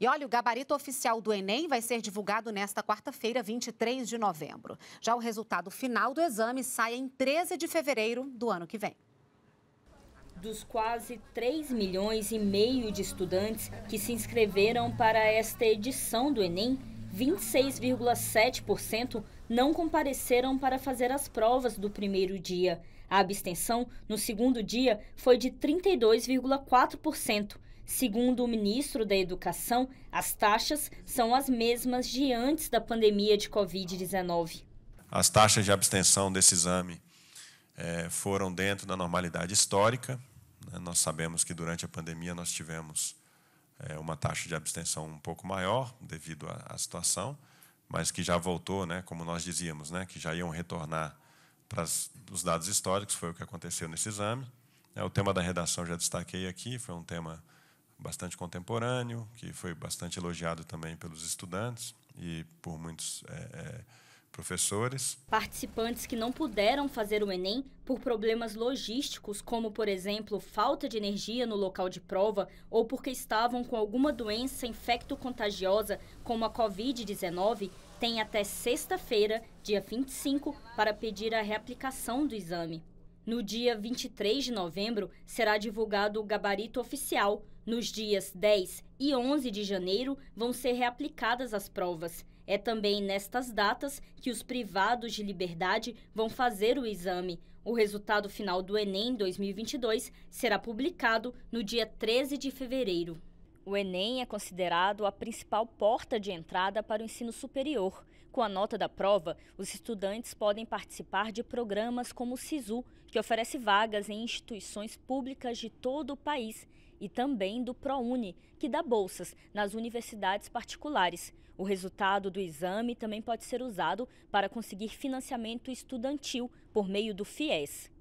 E olha, o gabarito oficial do Enem vai ser divulgado nesta quarta-feira, 23 de novembro. Já o resultado final do exame sai em 13 de fevereiro do ano que vem. Dos quase 3 milhões e meio de estudantes que se inscreveram para esta edição do Enem, 26,7% não compareceram para fazer as provas do primeiro dia. A abstenção no segundo dia foi de 32,4%. Segundo o ministro da Educação, as taxas são as mesmas de antes da pandemia de Covid-19. As taxas de abstenção desse exame é, foram dentro da normalidade histórica. Né? Nós sabemos que durante a pandemia nós tivemos é, uma taxa de abstenção um pouco maior devido à, situação, mas que já voltou, né, como nós dizíamos, né, que já iam retornar para os dados históricos, foi o que aconteceu nesse exame. É, o tema da redação já destaquei aqui, foi um tema bastante contemporâneo, que foi bastante elogiado também pelos estudantes e por muitos é, é, professores. Participantes que não puderam fazer o Enem por problemas logísticos, como, por exemplo, falta de energia no local de prova ou porque estavam com alguma doença infecto-contagiosa, como a Covid-19, têm até sexta-feira, dia 25, para pedir a reaplicação do exame. No dia 23 de novembro, será divulgado o gabarito oficial. Nos dias 10 e 11 de janeiro, vão ser reaplicadas as provas. É também nestas datas que os privados de liberdade vão fazer o exame. O resultado final do Enem 2022 será publicado no dia 13 de fevereiro. O Enem é considerado a principal porta de entrada para o ensino superior. Com a nota da prova, os estudantes podem participar de programas como o SISU, que oferece vagas em instituições públicas de todo o país, e também do ProUni, que dá bolsas nas universidades particulares. O resultado do exame também pode ser usado para conseguir financiamento estudantil por meio do FIES.